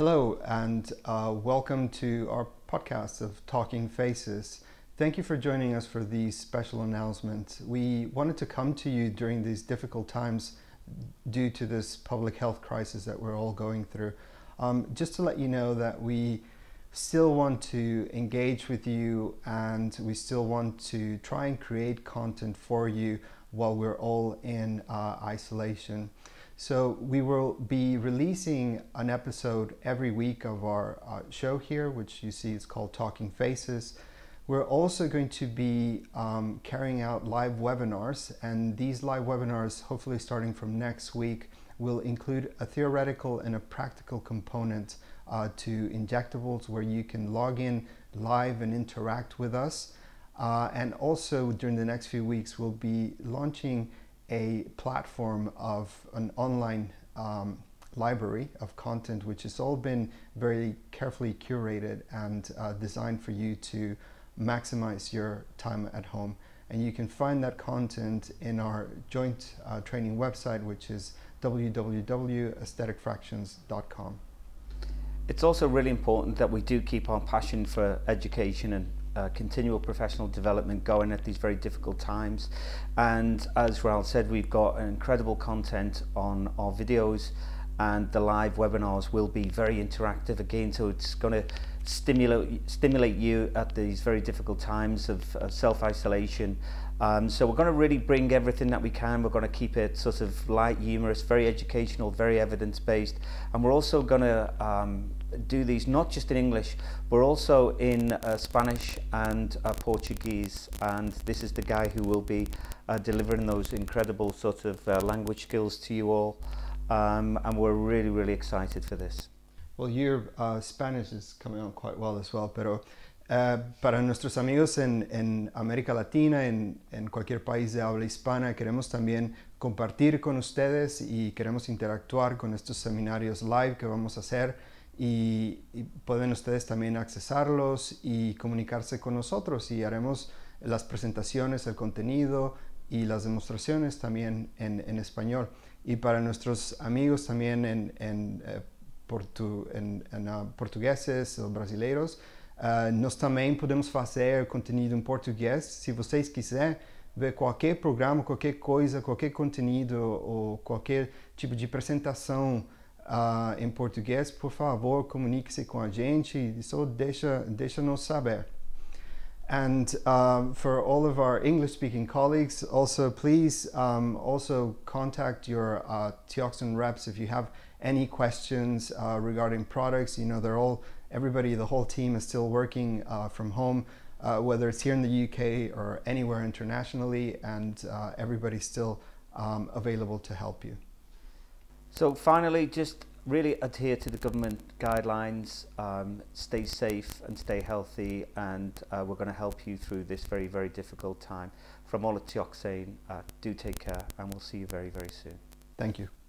Hello, and uh, welcome to our podcast of Talking Faces. Thank you for joining us for these special announcements. We wanted to come to you during these difficult times due to this public health crisis that we're all going through. Um, just to let you know that we still want to engage with you and we still want to try and create content for you while we're all in uh, isolation. So we will be releasing an episode every week of our uh, show here, which you see is called Talking Faces. We're also going to be um, carrying out live webinars, and these live webinars, hopefully starting from next week, will include a theoretical and a practical component uh, to injectables where you can log in live and interact with us. Uh, and also during the next few weeks, we'll be launching a platform of an online um, library of content, which has all been very carefully curated and uh, designed for you to maximize your time at home. And you can find that content in our joint uh, training website, which is www.aestheticfractions.com. It's also really important that we do keep our passion for education and uh, continual professional development going at these very difficult times. And as Raoul said, we've got incredible content on our videos and the live webinars will be very interactive again. So it's going to stimulate, stimulate you at these very difficult times of, of self-isolation um, so we're going to really bring everything that we can. We're going to keep it sort of light, humorous, very educational, very evidence-based. And we're also going to um, do these not just in English, but also in uh, Spanish and uh, Portuguese. And this is the guy who will be uh, delivering those incredible sort of uh, language skills to you all. Um, and we're really, really excited for this. Well, your uh, Spanish is coming on quite well as well, pero Eh, para nuestros amigos en, América Latina, en, cualquier país de habla hispana, queremos también compartir con ustedes y queremos interactuar con estos seminarios live que vamos a hacer y, pueden ustedes también accesarlos y comunicarse con nosotros y haremos las presentaciones, el contenido y las demostraciones también en, español. Y para nuestros amigos también en, eh, ah, portugueses o brasileiros, Uh, nós também podemos fazer conteúdo em português, se vocês quiserem ver qualquer programa, qualquer coisa, qualquer conteúdo ou qualquer tipo de apresentação uh, em português, por favor, comunique-se com a gente e só deixa, deixa nos saber. and um, ah, for all of our English speaking colleagues, also please um, also contact your uh, Teoxin reps if you have any questions uh, regarding products. You know, they're all everybody, the whole team is still working uh, from home, uh, whether it's here in the UK or anywhere internationally, and uh, everybody's still um, available to help you. So finally, just really adhere to the government guidelines, um, stay safe and stay healthy, and uh, we're going to help you through this very, very difficult time. From all at Tioxane, uh, do take care, and we'll see you very, very soon. Thank you.